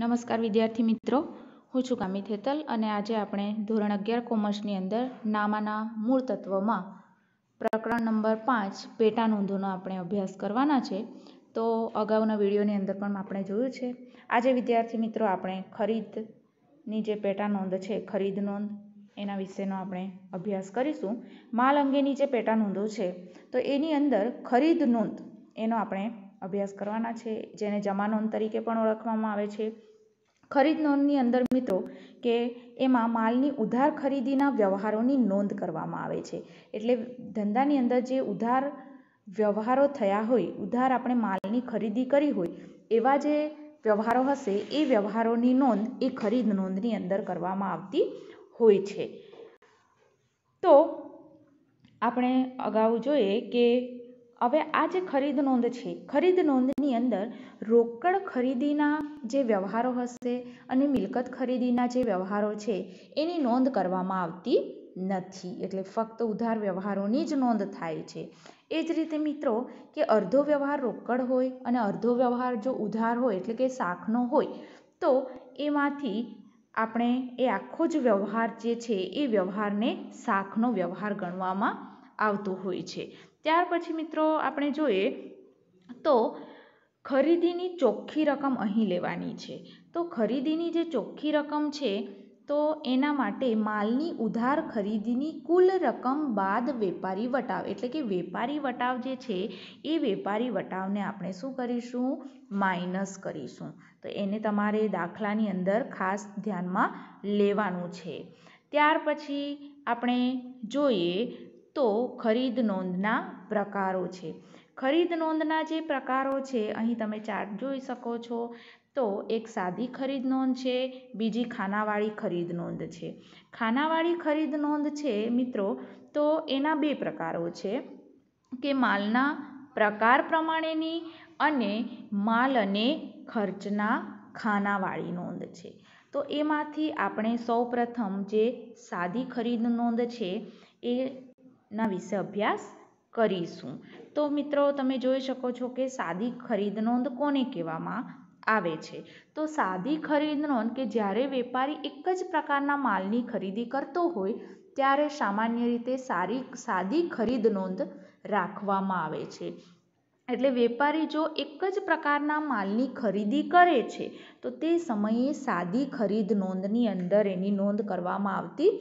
નમસ્કાર વિદ્યાર્થી મિત્રો હું છું કામી થેતલ અને આજે આપણે ધોરણ અગિયાર કોમર્સની અંદર નામાના મૂળ તત્વમાં પ્રકરણ નંબર પાંચ પેટા નોંધોનો આપણે અભ્યાસ કરવાના છે તો અગાઉના વિડીયોની અંદર પણ આપણે જોયું છે આજે વિદ્યાર્થી મિત્રો આપણે ખરીદની જે પેટા નોંધ છે ખરીદ નોંધ એના વિશેનો આપણે અભ્યાસ કરીશું માલ અંગેની જે પેટા નોંધો છે તો એની અંદર ખરીદ નોંધ એનો આપણે અભ્યાસ કરવાના છે જેને જમા નોંધ તરીકે પણ ઓળખવામાં આવે છે ખરીદ નોંધની અંદર મિત્રો કે એમાં માલની ઉધાર ખરીદીના વ્યવહારોની નોંધ કરવામાં આવે છે એટલે ધંધાની અંદર જે ઉધાર વ્યવહારો થયા હોય ઉધાર આપણે માલની ખરીદી કરી હોય એવા જે વ્યવહારો હશે એ વ્યવહારોની નોંધ એ ખરીદ નોંધની અંદર કરવામાં આવતી હોય છે તો આપણે અગાઉ જોઈએ કે હવે આ જે ખરીદ નોંધ છે ખરીદ નોંધની અંદર રોકડ ખરીદીના જે વ્યવહારો હશે અને મિલકત ખરીદીના જે વ્યવહારો છે એની નોંધ કરવામાં આવતી નથી એટલે ફક્ત ઉધાર વ્યવહારોની જ નોંધ થાય છે એ જ રીતે મિત્રો કે અર્ધો વ્યવહાર રોકડ હોય અને અર્ધો વ્યવહાર જો ઉધાર હોય એટલે કે શાખનો હોય તો એમાંથી આપણે એ આખો જ વ્યવહાર જે છે એ વ્યવહારને શાખનો વ્યવહાર ગણવામાં આવતો હોય છે ત્યાર પછી મિત્રો આપણે જોઈએ તો ખરીદીની ચોખ્ખી રકમ અહીં લેવાની છે તો ખરીદીની જે ચોખ્ખી રકમ છે તો એના માટે માલની ઉધાર ખરીદીની કુલ રકમ બાદ વેપારી વટાવ એટલે કે વેપારી વટાવ જે છે એ વેપારી વટાવને આપણે શું કરીશું માઇનસ કરીશું તો એને તમારે દાખલાની અંદર ખાસ ધ્યાનમાં લેવાનું છે ત્યાર પછી આપણે જોઈએ તો ખરીદ નોંધના પ્રકારો છે ખરીદ નોંધના જે પ્રકારો છે અહીં તમે ચાર્ટ જોઈ શકો છો તો એક સાદી ખરીદ નોંધ છે બીજી ખાનાવાળી ખરીદ નોંધ છે ખાનાવાળી ખરીદ નોંધ છે મિત્રો તો એના બે પ્રકારો છે કે માલના પ્રકાર પ્રમાણેની અને માલ અને ખર્ચના ખાનાવાળી નોંધ છે તો એમાંથી આપણે સૌ પ્રથમ જે સાદી ખરીદ નોંધ છે એ ના વિશે અભ્યાસ કરીશું તો મિત્રો તમે જોઈ શકો છો કે સાદી ખરીદ નોંધ કોને કહેવામાં આવે છે તો સાદી ખરીદ નોંધ કે જ્યારે વેપારી એક જ પ્રકારના માલની ખરીદી કરતો હોય ત્યારે સામાન્ય રીતે સારી સાદી ખરીદ નોંધ રાખવામાં આવે છે એટલે વેપારી જો એક જ પ્રકારના માલની ખરીદી કરે છે તો તે સમયે સાદી ખરીદ નોંધની અંદર એની નોંધ કરવામાં આવતી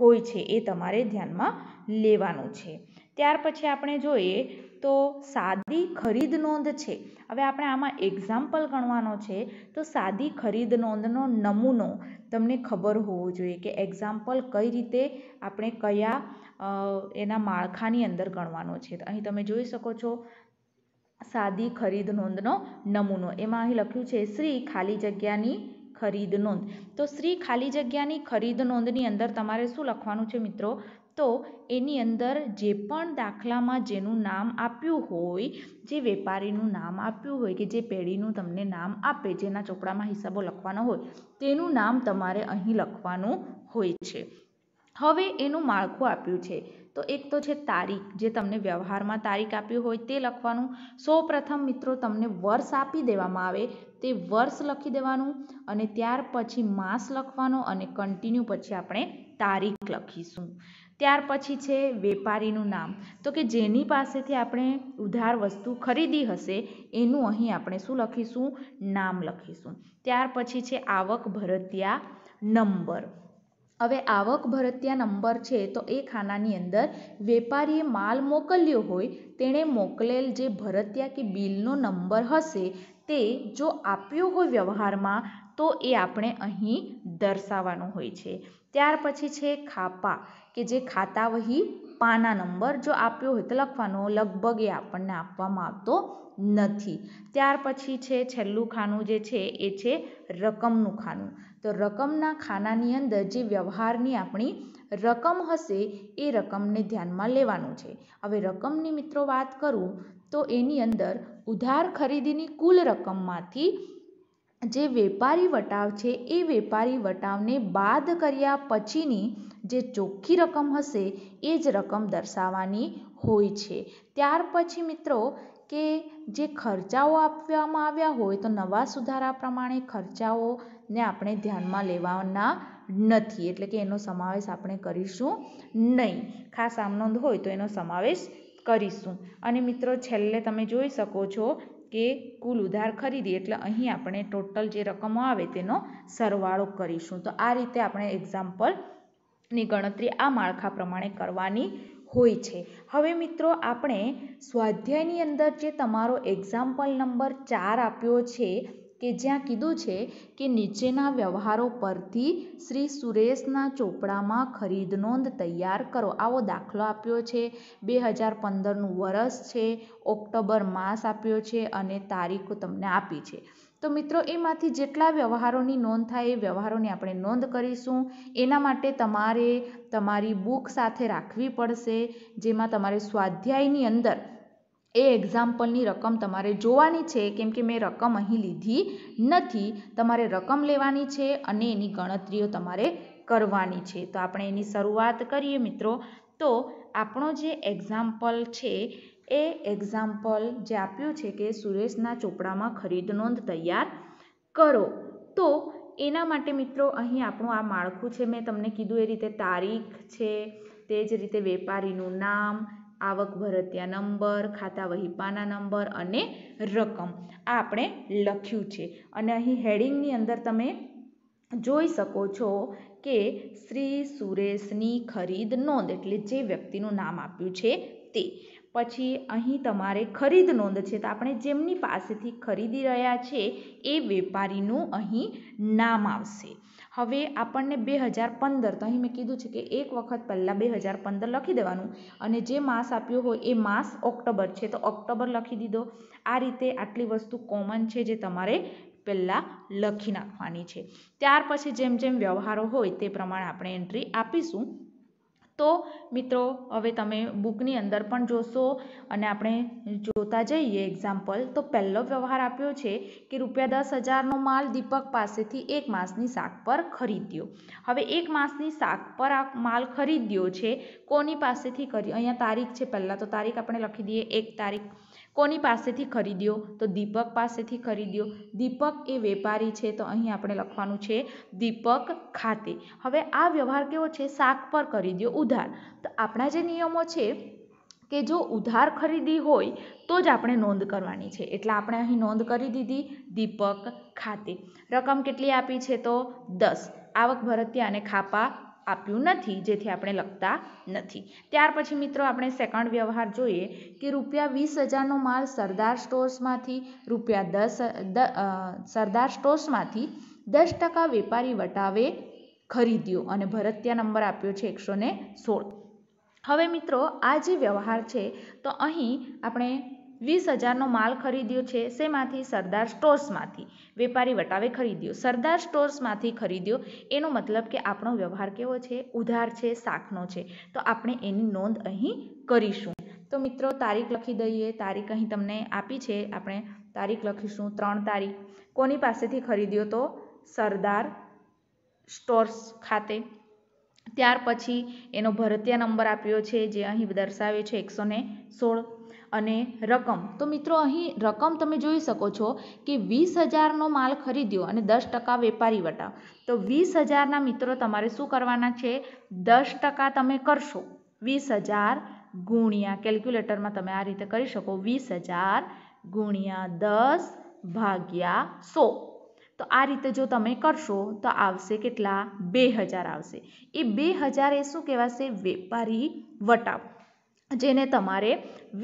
હોય છે એ તમારે ધ્યાનમાં લેવાનું છે ત્યાર પછી આપણે જોઈએ તો સાદી ખરીદ નોંધ છે હવે આપણે આમાં એક્ઝામ્પલ ગણવાનો છે તો સાદી ખરીદ નોંધનો નમૂનો તમને ખબર હોવો જોઈએ કે એક્ઝામ્પલ કઈ રીતે આપણે કયા એના માળખાની અંદર ગણવાનો છે અહીં તમે જોઈ શકો છો સાદી ખરીદ નોંધનો નમૂનો એમાં અહીં લખ્યું છે શ્રી ખાલી જગ્યાની ખરીદ નોંધ તો શ્રી ખાલી જગ્યાની ખરીદ નોંધની અંદર તમારે શું લખવાનું છે મિત્રો તો એની અંદર જે પણ દાખલામાં જેનું નામ આપ્યું હોય જે વેપારીનું નામ આપ્યું હોય કે જે પેઢીનું તમને નામ આપે જેના ચોપડામાં હિસાબો લખવાનો હોય તેનું નામ તમારે અહીં લખવાનું હોય છે હવે એનું માળખું આપ્યું છે તો એક તો છે તારીખ જે તમને વ્યવહારમાં તારીખ આપી હોય તે લખવાનું સૌ પ્રથમ મિત્રો તમને વર્ષ આપી દેવામાં આવે તે વર્ષ લખી દેવાનું અને ત્યાર પછી માસ લખવાનો અને કન્ટિન્યુ પછી આપણે તારીખ લખીશું ત્યાર પછી છે વેપારીનું નામ તો કે જેની પાસેથી આપણે ઉધાર વસ્તુ ખરીદી હશે એનું અહીં આપણે શું લખીશું નામ લખીશું ત્યાર પછી છે આવક ભરતિયા નંબર હવે આવક ભરતિયા નંબર છે તો એ ખાનાની અંદર વેપારીએ માલ મોકલ્યો હોય તેણે મોકલેલ જે ભરતિયા કે બિલનો નંબર હશે તે જો આપ્યો હોય વ્યવહારમાં તો એ આપણે અહીં દર્શાવવાનું હોય છે ત્યાર પછી છે ખાપા કે જે ખાતા વહી પાના નંબર જો આપ્યો હોય તો લખવાનો લગભગ એ આપણને આપવામાં આવતો નથી ત્યાર પછી છે છેલ્લું ખાનું જે છે એ છે રકમનું ખાનું તો રકમના ખાનાની અંદર જે વ્યવહારની આપણી રકમ હશે એ રકમને ધ્યાનમાં લેવાનું છે હવે રકમની મિત્રો વાત કરું તો એની અંદર ઉધાર ખરીદીની કુલ રકમમાંથી જે વેપારી વટાવ છે એ વેપારી વટાવને બાદ કર્યા પછીની જે ચોખ્ખી રકમ હશે એ જ રકમ દર્શાવવાની હોય છે ત્યાર પછી મિત્રો કે જે ખર્ચાઓ આપવામાં આવ્યા હોય તો નવા સુધારા પ્રમાણે ખર્ચાઓને આપણે ધ્યાનમાં લેવાના નથી એટલે કે એનો સમાવેશ આપણે કરીશું નહીં ખાસ આમનોંધ હોય તો એનો સમાવેશ કરીશું અને મિત્રો છેલ્લે તમે જોઈ શકો છો કે કુલ ઉધાર ખરીદી એટલે અહીં આપણે ટોટલ જે રકમો આવે તેનો સરવાળો કરીશું તો આ રીતે આપણે એક્ઝામ્પલની ગણતરી આ માળખા પ્રમાણે કરવાની હોય છે હવે મિત્રો આપણે સ્વાધ્યાયની અંદર જે તમારો એક્ઝામ્પલ નંબર ચાર આપ્યો છે કે જ્યાં કીધું છે કે નીચેના વ્યવહારો પરથી શ્રી સુરેશના ચોપડામાં ખરીદ નોંધ તૈયાર કરો આવો દાખલો આપ્યો છે બે હજાર પંદરનું વરસ છે ઓક્ટોબર માસ આપ્યો છે અને તારીખો તમને આપી છે તો મિત્રો એમાંથી જેટલા વ્યવહારોની નોંધ થાય એ વ્યવહારોની આપણે નોંધ કરીશું એના માટે તમારે તમારી બુક સાથે રાખવી પડશે જેમાં તમારે સ્વાધ્યાયની અંદર એ એક્ઝામ્પલની રકમ તમારે જોવાની છે કેમ કે મેં રકમ અહીં લીધી નથી તમારે રકમ લેવાની છે અને એની ગણતરીઓ તમારે કરવાની છે તો આપણે એની શરૂઆત કરીએ મિત્રો તો આપણો જે એક્ઝામ્પલ છે એ એક્ઝામ્પલ જે આપ્યું છે કે સુરેશના ચોપડામાં ખરીદ નોંધ તૈયાર કરો તો એના માટે મિત્રો અહીં આપણું આ માળખું છે મેં તમને કીધું એ રીતે તારીખ છે તે જ રીતે વેપારીનું નામ આવક ભરતિયા નંબર ખાતા વહીપાના નંબર અને રકમ આ આપણે લખ્યું છે અને અહીં હેડિંગની અંદર તમે જોઈ શકો છો કે શ્રી સુરેશની ખરીદ નોંધ એટલે જે વ્યક્તિનું નામ આપ્યું છે તે પછી અહીં તમારે ખરીદ નોંધ છે તો આપણે જેમની પાસેથી ખરીદી રહ્યા છે એ વેપારીનું અહીં નામ આવશે હવે આપણને બે હજાર પંદર તો અહીં મેં કીધું છે કે એક વખત પહેલાં બે હજાર પંદર લખી દેવાનું અને જે માસ આપ્યો હોય એ માસ ઓક્ટોબર છે તો ઓક્ટોબર લખી દીધો આ રીતે આટલી વસ્તુ કોમન છે જે તમારે પહેલાં લખી નાખવાની છે ત્યાર પછી જેમ જેમ વ્યવહારો હોય તે પ્રમાણે આપણે એન્ટ્રી આપીશું તો મિત્રો હવે તમે બુકની અંદર પણ જોશો અને આપણે જોતા જઈએ એક્ઝામ્પલ તો પહેલો વ્યવહાર આપ્યો છે કે રૂપિયા દસ હજારનો માલ દીપક પાસેથી એક માસની શાક પર ખરીદ્યો હવે એક માસની શાક પર આ માલ ખરીદ્યો છે કોની પાસેથી કરી અહીંયા તારીખ છે પહેલાં તો તારીખ આપણે લખી દઈએ એક તારીખ કોની પાસેથી ખરીદ્યો તો દીપક પાસેથી ખરીદ્યો દીપક એ વેપારી છે તો અહીં આપણે લખવાનું છે દીપક ખાતે હવે આ વ્યવહાર કેવો છે શાક પર ખરીદ્યો ઉધાર તો આપણા જે નિયમો છે કે જો ઉધાર ખરીદી હોય તો જ આપણે નોંધ કરવાની છે એટલે આપણે અહીં નોંધ કરી દીધી દીપક ખાતે રકમ કેટલી આપી છે તો દસ આવક ભરતિયા અને ખાપા આપ્યું નથી જેથી આપણે લખતા નથી ત્યાર પછી મિત્રો આપણે સેકન્ડ વ્યવહાર જોઈએ કે રૂપિયા વીસ હજારનો માલ સરદાર સ્ટોર્સમાંથી રૂપિયા દસ સરદાર સ્ટોર્સમાંથી દસ ટકા વેપારી વટાવે ખરીદ્યો અને ભરતિયા નંબર આપ્યો છે એકસો સોળ હવે મિત્રો આ જે વ્યવહાર છે તો અહીં આપણે વીસ હજારનો માલ ખરીદ્યો છે શેમાંથી સરદાર સ્ટોર્સમાંથી વેપારી વટાવે ખરીદ્યો સરદાર સ્ટોર્સમાંથી ખરીદ્યો એનો મતલબ કે આપણો વ્યવહાર કેવો છે ઉધાર છે શાખનો છે તો આપણે એની નોંધ અહીં કરીશું તો મિત્રો તારીખ લખી દઈએ તારીખ અહીં તમને આપી છે આપણે તારીખ લખીશું ત્રણ તારીખ કોની પાસેથી ખરીદ્યો તો સરદાર સ્ટોર્સ ખાતે ત્યાર પછી એનો ભરતીયા નંબર આપ્યો છે જે અહીં દર્શાવ્યો છે એકસો સોળ અને રકમ તો મિત્રો અહીં રકમ તમે જોઈ શકો છો કે વીસ હજારનો માલ ખરીદ્યો અને દસ ટકા વેપારી વટા તો વીસ હજારના મિત્રો તમારે શું કરવાના છે દસ ટકા તમે કરશો વીસ હજાર ગુણ્યા કેલ્ક્યુલેટરમાં તમે આ રીતે કરી શકો વીસ હજાર ગુણ્યા દસ ભાગ્યા સો તો આ રીતે જો તમે કરશો તો આવશે કેટલા બે હજાર આવશે એ બે હજાર એ શું કહેવાશે વેપારી વટાવ જેને તમારે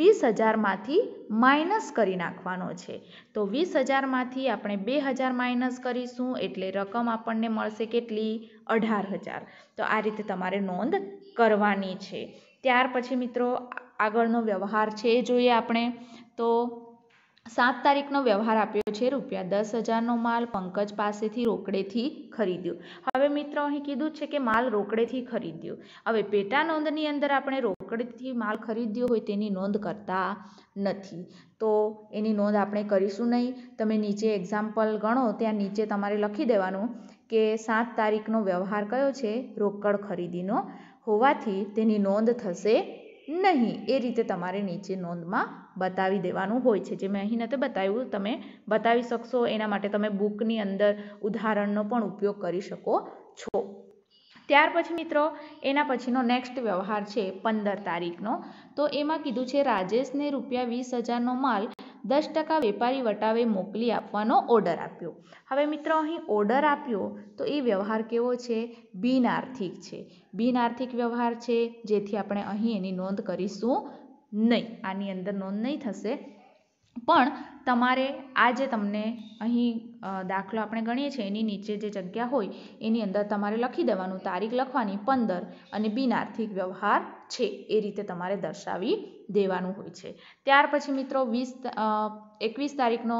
વીસ હજારમાંથી માઇનસ કરી નાખવાનો છે તો વીસ હજારમાંથી આપણે બે હજાર માઇનસ કરીશું એટલે રકમ આપણને મળશે કેટલી અઢાર હજાર તો આ રીતે તમારે નોંધ કરવાની છે ત્યાર પછી મિત્રો આગળનો વ્યવહાર છે એ જોઈએ આપણે તો સાત તારીખનો વ્યવહાર આપ્યો છે રૂપિયા દસ હજારનો માલ પંકજ પાસેથી રોકડેથી ખરીદ્યો હવે મિત્રો અહીં કીધું છે કે માલ રોકડેથી ખરીદ્યો હવે પેટા નોંધની અંદર આપણે રોકડેથી માલ ખરીદ્યો હોય તેની નોંધ કરતા નથી તો એની નોંધ આપણે કરીશું નહીં તમે નીચે એક્ઝામ્પલ ગણો ત્યાં નીચે તમારે લખી દેવાનું કે સાત તારીખનો વ્યવહાર કયો છે રોકડ ખરીદીનો હોવાથી તેની નોંધ થશે નહીં એ રીતે તમારે નીચે નોંધમાં બતાવી દેવાનું હોય છે જે મેં અહીં નથી બતાવ્યું તમે બતાવી શકશો એના માટે તમે બુકની અંદર ઉદાહરણનો પણ ઉપયોગ કરી શકો છો ત્યાર પછી મિત્રો એના પછીનો નેક્સ્ટ વ્યવહાર છે પંદર તારીખનો તો એમાં કીધું છે રાજેશને રૂપિયા વીસ હજારનો માલ દસ ટકા વેપારી વટાવે મોકલી આપવાનો ઓર્ડર આપ્યો હવે મિત્રો અહીં ઓર્ડર આપ્યો તો એ વ્યવહાર કેવો છે બિનઆર્થિક છે બિનઆર્થિક વ્યવહાર છે જેથી આપણે અહીં એની નોંધ કરીશું નહીં આની અંદર નોંધ નહીં થશે પણ તમારે આ જે તમને અહીં દાખલો આપણે ગણીએ છીએ એની નીચે જે જગ્યા હોય એની અંદર તમારે લખી દેવાનું તારીખ લખવાની પંદર અને બિન આર્થિક વ્યવહાર છે એ રીતે તમારે દર્શાવી દેવાનું હોય છે ત્યાર પછી મિત્રો વીસ એકવીસ તારીખનો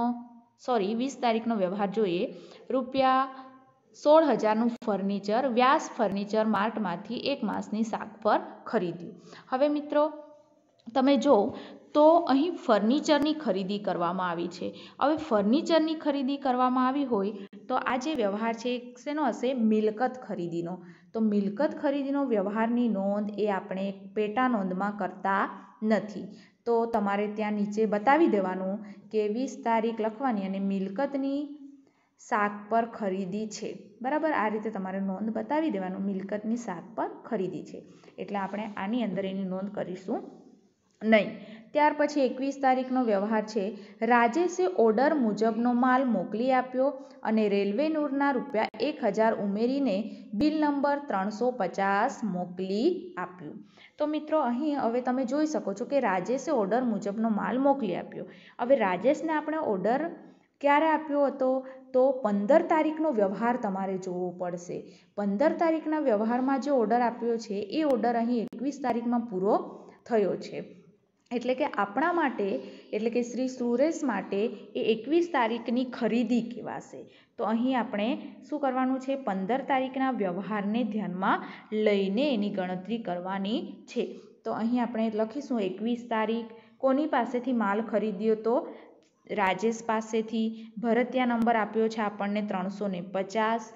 સોરી વીસ તારીખનો વ્યવહાર જોઈએ રૂપિયા સોળ હજારનું ફર્નિચર વ્યાસ ફર્નિચર માર્ટમાંથી એક માસની શાક પર ખરીદ્યું હવે મિત્રો તમે જો તો અહીં ફર્નિચરની ખરીદી કરવામાં આવી છે હવે ફર્નિચરની ખરીદી કરવામાં આવી હોય તો આ જે વ્યવહાર છે શેનો હશે મિલકત ખરીદીનો તો મિલકત ખરીદીનો વ્યવહારની નોંધ એ આપણે પેટા નોંધમાં કરતા નથી તો તમારે ત્યાં નીચે બતાવી દેવાનું કે વીસ તારીખ લખવાની અને મિલકતની શાક પર ખરીદી છે બરાબર આ રીતે તમારે નોંધ બતાવી દેવાનું મિલકતની શાક પર ખરીદી છે એટલે આપણે આની અંદર એની નોંધ કરીશું નહીં ત્યાર પછી એકવીસ તારીખનો વ્યવહાર છે રાજેશે ઓર્ડર મુજબનો માલ મોકલી આપ્યો અને રેલવે નૂરના રૂપિયા એક હજાર ઉમેરીને બિલ નંબર ત્રણસો પચાસ મોકલી આપ્યું તો મિત્રો અહીં હવે તમે જોઈ શકો છો કે રાજેશે ઓર્ડર મુજબનો માલ મોકલી આપ્યો હવે રાજેશને આપણે ઓર્ડર ક્યારે આપ્યો હતો તો પંદર તારીખનો વ્યવહાર તમારે જોવો પડશે પંદર તારીખના વ્યવહારમાં જે ઓર્ડર આપ્યો છે એ ઓર્ડર અહીં એકવીસ તારીખમાં પૂરો થયો છે એટલે કે આપણા માટે એટલે કે શ્રી સુરેશ માટે એ એકવીસ તારીખની ખરીદી કહેવાશે તો અહીં આપણે શું કરવાનું છે પંદર તારીખના વ્યવહારને ધ્યાનમાં લઈને એની ગણતરી કરવાની છે તો અહીં આપણે લખીશું એકવીસ તારીખ કોની પાસેથી માલ ખરીદ્યો તો રાજેશ પાસેથી ભરતિયા નંબર આપ્યો છે આપણને ત્રણસો ને પચાસ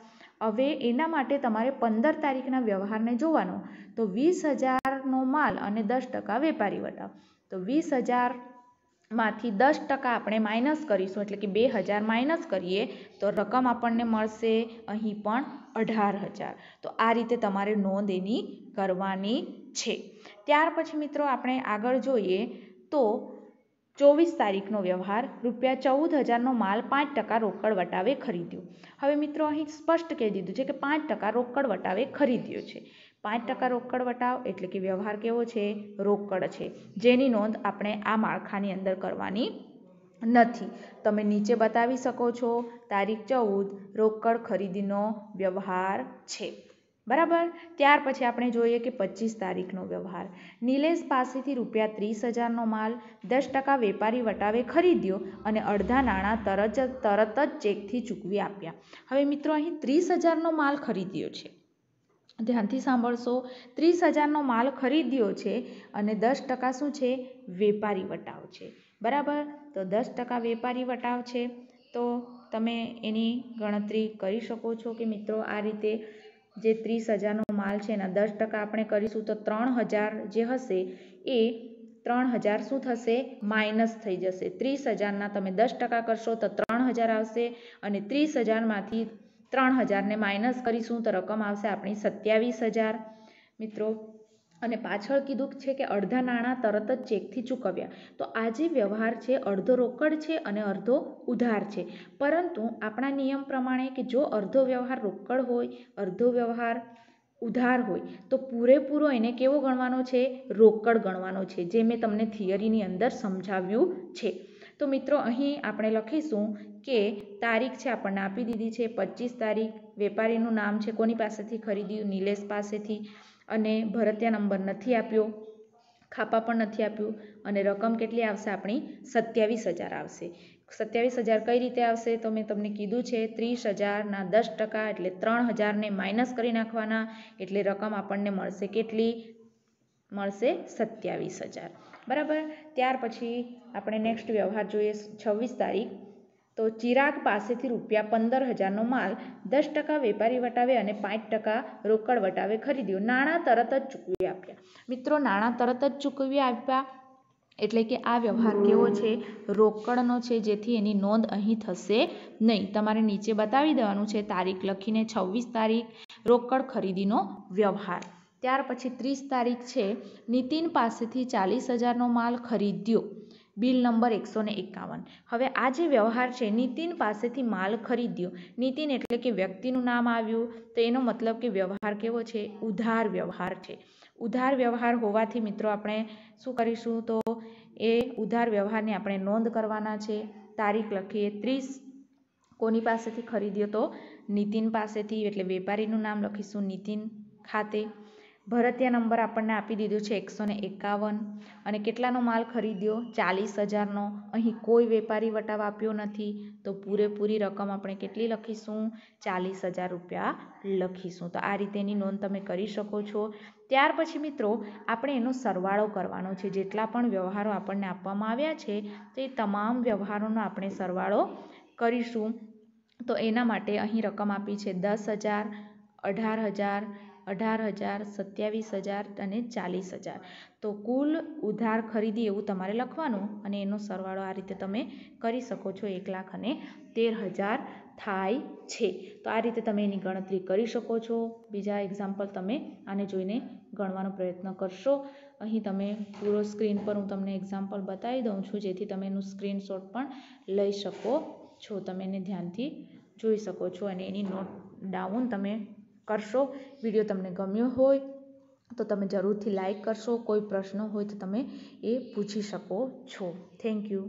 હવે એના માટે તમારે પંદર તારીખના વ્યવહારને જોવાનો તો વીસ હજારનો માલ અને દસ ટકા વેપારી વટા તો વીસ હજારમાંથી દસ ટકા આપણે માઇનસ કરીશું એટલે કે બે હજાર માઇનસ કરીએ તો રકમ આપણને મળશે અહીં પણ અઢાર હજાર તો આ રીતે તમારે નોંધ એની કરવાની છે ત્યાર પછી મિત્રો આપણે આગળ જોઈએ તો ચોવીસ તારીખનો વ્યવહાર રૂપિયા ચૌદ હજારનો માલ પાંચ ટકા રોકડ વટાવે ખરીદ્યો હવે મિત્રો અહીં સ્પષ્ટ કહી દીધું છે કે પાંચ ટકા રોકડ વટાવે ખરીદ્યો છે પાંચ ટકા રોકડ વટાવ એટલે કે વ્યવહાર કેવો છે રોકડ છે જેની નોંધ આપણે આ માળખાની અંદર કરવાની નથી તમે નીચે બતાવી શકો છો તારીખ ચૌદ રોકડ ખરીદીનો વ્યવહાર છે બરાબર ત્યાર પછી આપણે જોઈએ કે પચીસ તારીખનો વ્યવહાર નિલેશ પાસેથી રૂપિયા ત્રીસ હજારનો માલ દસ ટકા વેપારી વટાવે ખરીદ્યો અને અડધા નાણાં તરત તરત જ ચેકથી ચૂકવી આપ્યા હવે મિત્રો અહીં ત્રીસ હજારનો માલ ખરીદ્યો છે ધ્યાનથી સાંભળશો ત્રીસ હજારનો માલ ખરીદ્યો છે અને દસ ટકા શું છે વેપારી વટાવ છે બરાબર તો દસ ટકા વેપારી વટાવ છે તો તમે એની ગણતરી કરી શકો છો કે મિત્રો આ રીતે જે ત્રીસ હજારનો માલ છે એના દસ ટકા આપણે કરીશું તો ત્રણ હજાર જે હશે એ ત્રણ હજાર શું થશે માઇનસ થઈ જશે ત્રીસ હજારના તમે દસ ટકા કરશો તો ત્રણ હજાર આવશે અને ત્રીસ હજારમાંથી ત્રણ હજારને માઇનસ કરીશું તો રકમ આવશે આપણી સત્યાવીસ હજાર મિત્રો અને પાછળ કીધું છે કે અડધા નાણાં તરત જ ચેકથી ચૂકવ્યા તો આ જે વ્યવહાર છે અડધો રોકડ છે અને અડધો ઉધાર છે પરંતુ આપણા નિયમ પ્રમાણે કે જો અડધો વ્યવહાર રોકડ હોય અડધો વ્યવહાર ઉધાર હોય તો પૂરેપૂરો એને કેવો ગણવાનો છે રોકડ ગણવાનો છે જે મેં તમને થિયરીની અંદર સમજાવ્યું છે તો મિત્રો અહીં આપણે લખીશું કે તારીખ છે આપણને આપી દીધી છે પચીસ તારીખ વેપારીનું નામ છે કોની પાસેથી ખરીદ્યું નિલેશ પાસેથી અને ભરતિયા નંબર નથી આપ્યો ખાપા પણ નથી આપ્યું અને રકમ કેટલી આવશે આપણી સત્યાવીસ હજાર આવશે સત્યાવીસ હજાર કઈ રીતે આવશે તો મેં તમને કીધું છે ત્રીસ હજારના દસ ટકા એટલે ત્રણ હજારને માઇનસ કરી નાખવાના એટલે રકમ આપણને મળશે કેટલી મળશે સત્યાવીસ હજાર બરાબર ત્યાર પછી આપણે નેક્સ્ટ વ્યવહાર જોઈએ છવ્વીસ તારીખ તો ચિરાગ પાસેથી રૂપિયા પંદર હજારનો માલ દસ ટકા વેપારી વટાવે અને પાંચ ટકા રોકડ વટાવે ખરીદ્યો નાણાં તરત જ ચૂકવી આપ્યા મિત્રો નાણાં તરત જ ચૂકવી આપ્યા એટલે કે આ વ્યવહાર કેવો છે રોકડનો છે જેથી એની નોંધ અહીં થશે નહીં તમારે નીચે બતાવી દેવાનું છે તારીખ લખીને છવ્વીસ તારીખ રોકડ ખરીદીનો વ્યવહાર ત્યાર પછી ત્રીસ તારીખ છે નીતિન પાસેથી ચાલીસ હજારનો માલ ખરીદ્યો બિલ નંબર એકસો ને એકાવન હવે આ જે વ્યવહાર છે નીતિન પાસેથી માલ ખરીદ્યો નીતિન એટલે કે વ્યક્તિનું નામ આવ્યું તો એનો મતલબ કે વ્યવહાર કેવો છે ઉધાર વ્યવહાર છે ઉધાર વ્યવહાર હોવાથી મિત્રો આપણે શું કરીશું તો એ ઉધાર વ્યવહારની આપણે નોંધ કરવાના છે તારીખ લખીએ ત્રીસ કોની પાસેથી ખરીદ્યો તો નીતિન પાસેથી એટલે વેપારીનું નામ લખીશું નીતિન ખાતે ભરતિયા નંબર આપણને આપી દીધો છે એકસો ને એકાવન અને કેટલાનો માલ ખરીદ્યો ચાલીસ હજારનો અહીં કોઈ વેપારી વટાવ આપ્યો નથી તો પૂરેપૂરી રકમ આપણે કેટલી લખીશું ચાલીસ હજાર રૂપિયા લખીશું તો આ રીતેની નોંધ તમે કરી શકો છો ત્યાર પછી મિત્રો આપણે એનો સરવાળો કરવાનો છે જેટલા પણ વ્યવહારો આપણને આપવામાં આવ્યા છે તો એ તમામ વ્યવહારોનો આપણે સરવાળો કરીશું તો એના માટે અહીં રકમ આપી છે દસ હજાર અઢાર હજાર અઢાર હજાર સત્યાવીસ હજાર અને ચાલીસ હજાર તો કુલ ઉધાર ખરીદી એવું તમારે લખવાનું અને એનો સરવાળો આ રીતે તમે કરી શકો છો એક લાખ અને તેર હજાર થાય છે તો આ રીતે તમે એની ગણતરી કરી શકો છો બીજા એક્ઝામ્પલ તમે આને જોઈને ગણવાનો પ્રયત્ન કરશો અહીં તમે પૂરો સ્ક્રીન પર હું તમને એક્ઝામ્પલ બતાવી દઉં છું જેથી તમે એનું સ્ક્રીનશોટ પણ લઈ શકો છો તમે એને ધ્યાનથી જોઈ શકો છો અને એની નોટ ડાઉન તમે કરશો વિડીયો તમને ગમ્યો હોય તો તમે જરૂરથી લાઈક કરશો કોઈ પ્રશ્ન હોય તો તમે એ પૂછી શકો છો થેન્ક યુ